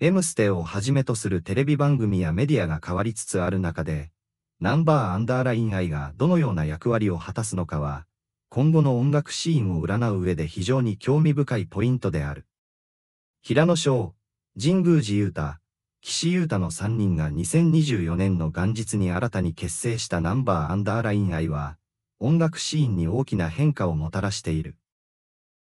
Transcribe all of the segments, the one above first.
M ステをはじめとするテレビ番組やメディアが変わりつつある中で、ナンバーアンダーライン愛がどのような役割を果たすのかは、今後の音楽シーンを占う上で非常に興味深いポイントである。平野翔、神宮寺雄太、岸優太の3人が2024年の元日に新たに結成したナンバーアンダーライン愛は、音楽シーンに大きな変化をもたらしている。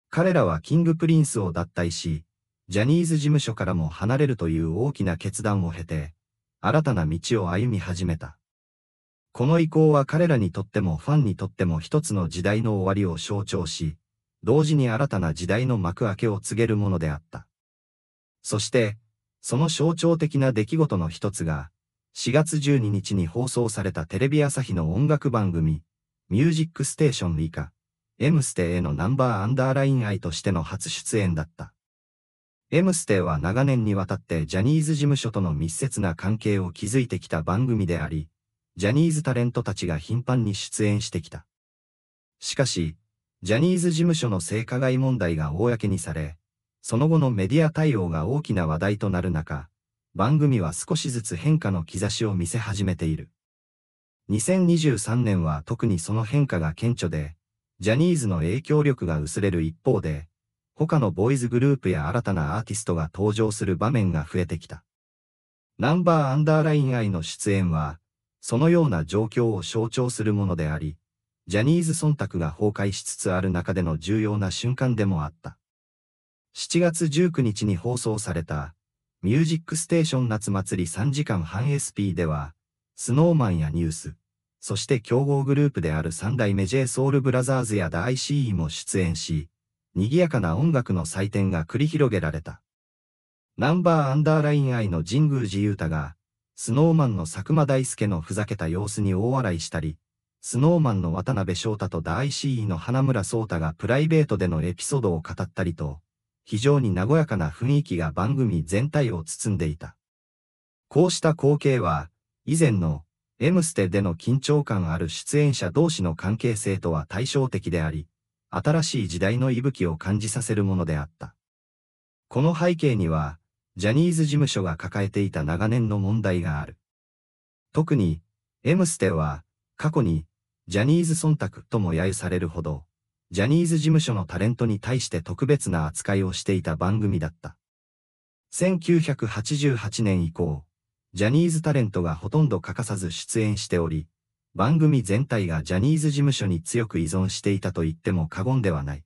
彼らはキングプリンスを脱退し、ジャニーズ事務所からも離れるという大きな決断を経て、新たな道を歩み始めた。この意向は彼らにとってもファンにとっても一つの時代の終わりを象徴し、同時に新たな時代の幕開けを告げるものであった。そして、その象徴的な出来事の一つが、4月12日に放送されたテレビ朝日の音楽番組、ミュージックステーション以下、M ステへのナンバーアンダーライン愛としての初出演だった。エムステは長年にわたってジャニーズ事務所との密接な関係を築いてきた番組であり、ジャニーズタレントたちが頻繁に出演してきた。しかし、ジャニーズ事務所の性加害問題が公にされ、その後のメディア対応が大きな話題となる中、番組は少しずつ変化の兆しを見せ始めている。2023年は特にその変化が顕著で、ジャニーズの影響力が薄れる一方で、他のボーイズグループや新たなアーティストが登場する場面が増えてきた。ナンバーアンダーライン愛の出演は、そのような状況を象徴するものであり、ジャニーズ忖度が崩壊しつつある中での重要な瞬間でもあった。7月19日に放送された、ミュージックステーション夏祭り3時間半 SP では、スノーマンやニュース、そして競合グループである三代目 j ソウルブラザーズや i c e も出演し、賑やかな音楽の祭典が繰り広げられた。ナンバーアンダーライン愛の神宮寺勇太が、スノーマンの佐久間大介のふざけた様子に大笑いしたり、スノーマンの渡辺翔太と大 CE の花村颯太がプライベートでのエピソードを語ったりと、非常に和やかな雰囲気が番組全体を包んでいた。こうした光景は、以前の M ステでの緊張感ある出演者同士の関係性とは対照的であり、新しい時代の息吹を感じさせるものであった。この背景には、ジャニーズ事務所が抱えていた長年の問題がある。特に、M ステは、過去に、ジャニーズ忖度とも揶揄されるほど、ジャニーズ事務所のタレントに対して特別な扱いをしていた番組だった。1988年以降、ジャニーズタレントがほとんど欠かさず出演しており、番組全体がジャニーズ事務所に強く依存していたと言っても過言ではない。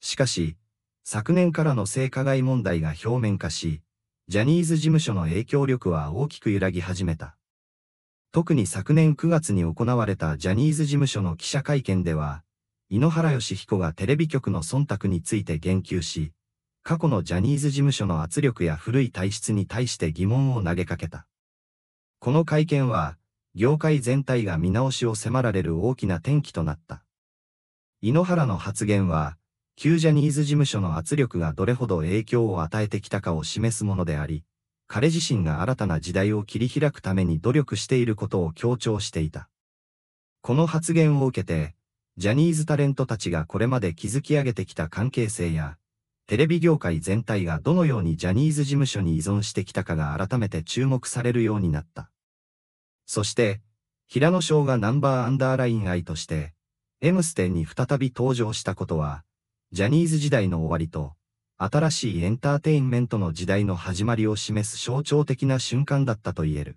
しかし、昨年からの性加害問題が表面化し、ジャニーズ事務所の影響力は大きく揺らぎ始めた。特に昨年9月に行われたジャニーズ事務所の記者会見では、井ノ原義彦がテレビ局の忖度について言及し、過去のジャニーズ事務所の圧力や古い体質に対して疑問を投げかけた。この会見は、業界全体が見直しを迫られる大きな転機となった。井ノ原の発言は、旧ジャニーズ事務所の圧力がどれほど影響を与えてきたかを示すものであり、彼自身が新たな時代を切り開くために努力していることを強調していた。この発言を受けて、ジャニーズタレントたちがこれまで築き上げてきた関係性や、テレビ業界全体がどのようにジャニーズ事務所に依存してきたかが改めて注目されるようになった。そして、平野翔がナンバーアンダーライン愛として、M ステに再び登場したことは、ジャニーズ時代の終わりと、新しいエンターテインメントの時代の始まりを示す象徴的な瞬間だったと言える。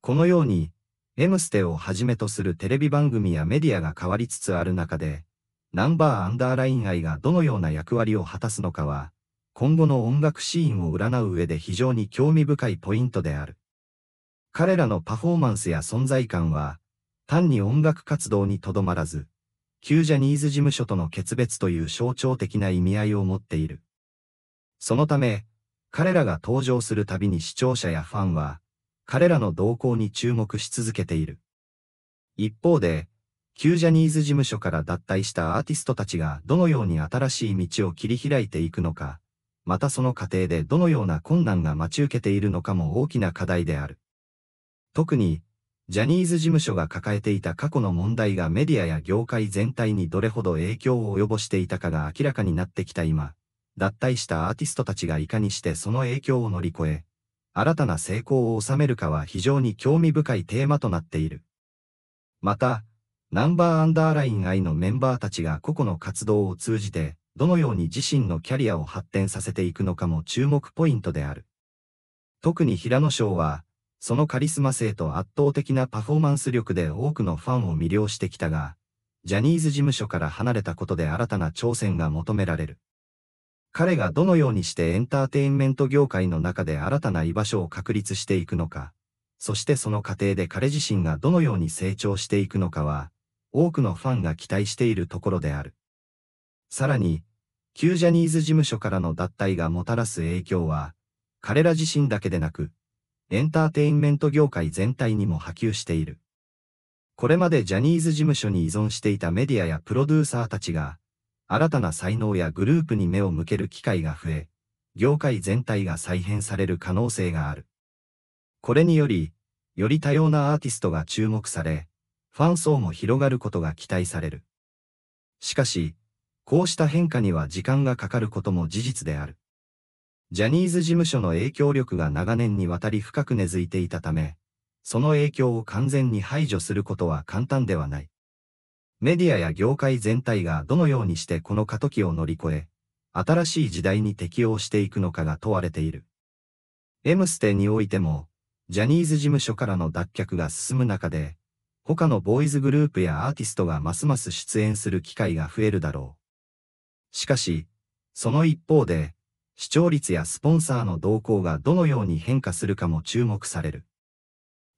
このように、M ステをはじめとするテレビ番組やメディアが変わりつつある中で、ナンバーアンダーライン愛がどのような役割を果たすのかは、今後の音楽シーンを占う上で非常に興味深いポイントである。彼らのパフォーマンスや存在感は、単に音楽活動にとどまらず、旧ジャニーズ事務所との決別という象徴的な意味合いを持っている。そのため、彼らが登場するたびに視聴者やファンは、彼らの動向に注目し続けている。一方で、旧ジャニーズ事務所から脱退したアーティストたちがどのように新しい道を切り開いていくのか、またその過程でどのような困難が待ち受けているのかも大きな課題である。特に、ジャニーズ事務所が抱えていた過去の問題がメディアや業界全体にどれほど影響を及ぼしていたかが明らかになってきた今、脱退したアーティストたちがいかにしてその影響を乗り越え、新たな成功を収めるかは非常に興味深いテーマとなっている。また、ナンバーアンダーライン愛のメンバーたちが個々の活動を通じて、どのように自身のキャリアを発展させていくのかも注目ポイントである。特に平野翔は、そのカリスマ性と圧倒的なパフォーマンス力で多くのファンを魅了してきたが、ジャニーズ事務所から離れたことで新たな挑戦が求められる。彼がどのようにしてエンターテインメント業界の中で新たな居場所を確立していくのか、そしてその過程で彼自身がどのように成長していくのかは、多くのファンが期待しているところである。さらに、旧ジャニーズ事務所からの脱退がもたらす影響は、彼ら自身だけでなく、エンターテインメント業界全体にも波及している。これまでジャニーズ事務所に依存していたメディアやプロデューサーたちが、新たな才能やグループに目を向ける機会が増え、業界全体が再編される可能性がある。これにより、より多様なアーティストが注目され、ファン層も広がることが期待される。しかし、こうした変化には時間がかかることも事実である。ジャニーズ事務所の影響力が長年にわたり深く根付いていたため、その影響を完全に排除することは簡単ではない。メディアや業界全体がどのようにしてこの過渡期を乗り越え、新しい時代に適応していくのかが問われている。M ステにおいても、ジャニーズ事務所からの脱却が進む中で、他のボーイズグループやアーティストがますます出演する機会が増えるだろう。しかし、その一方で、視聴率やスポンサーの動向がどのように変化するかも注目される。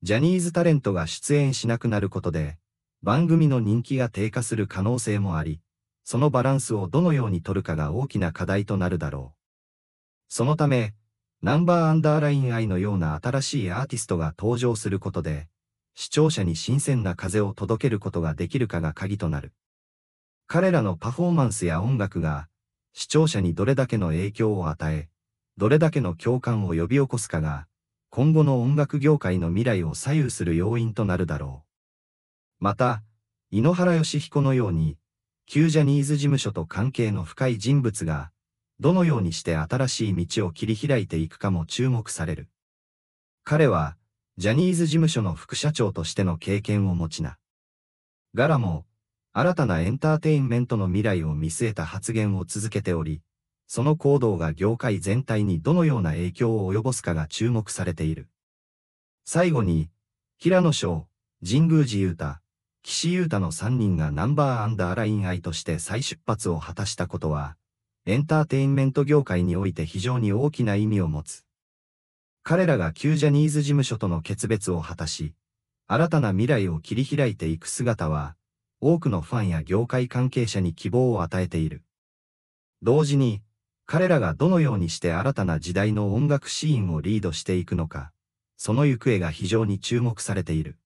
ジャニーズタレントが出演しなくなることで、番組の人気が低下する可能性もあり、そのバランスをどのように取るかが大きな課題となるだろう。そのため、ナンバーアンダーライン愛のような新しいアーティストが登場することで、視聴者に新鮮な風を届けることができるかが鍵となる。彼らのパフォーマンスや音楽が、視聴者にどれだけの影響を与え、どれだけの共感を呼び起こすかが、今後の音楽業界の未来を左右する要因となるだろう。また、井ノ原義彦のように、旧ジャニーズ事務所と関係の深い人物が、どのようにして新しい道を切り開いていくかも注目される。彼は、ジャニーズ事務所の副社長としての経験を持ちな。ガラも、新たなエンターテインメントの未来を見据えた発言を続けており、その行動が業界全体にどのような影響を及ぼすかが注目されている。最後に、平野翔、神宮寺雄太、岸優太の3人がナンバーアンダーライン愛として再出発を果たしたことは、エンターテインメント業界において非常に大きな意味を持つ。彼らが旧ジャニーズ事務所との決別を果たし、新たな未来を切り開いていく姿は、多くのファンや業界関係者に希望を与えている。同時に、彼らがどのようにして新たな時代の音楽シーンをリードしていくのか、その行方が非常に注目されている。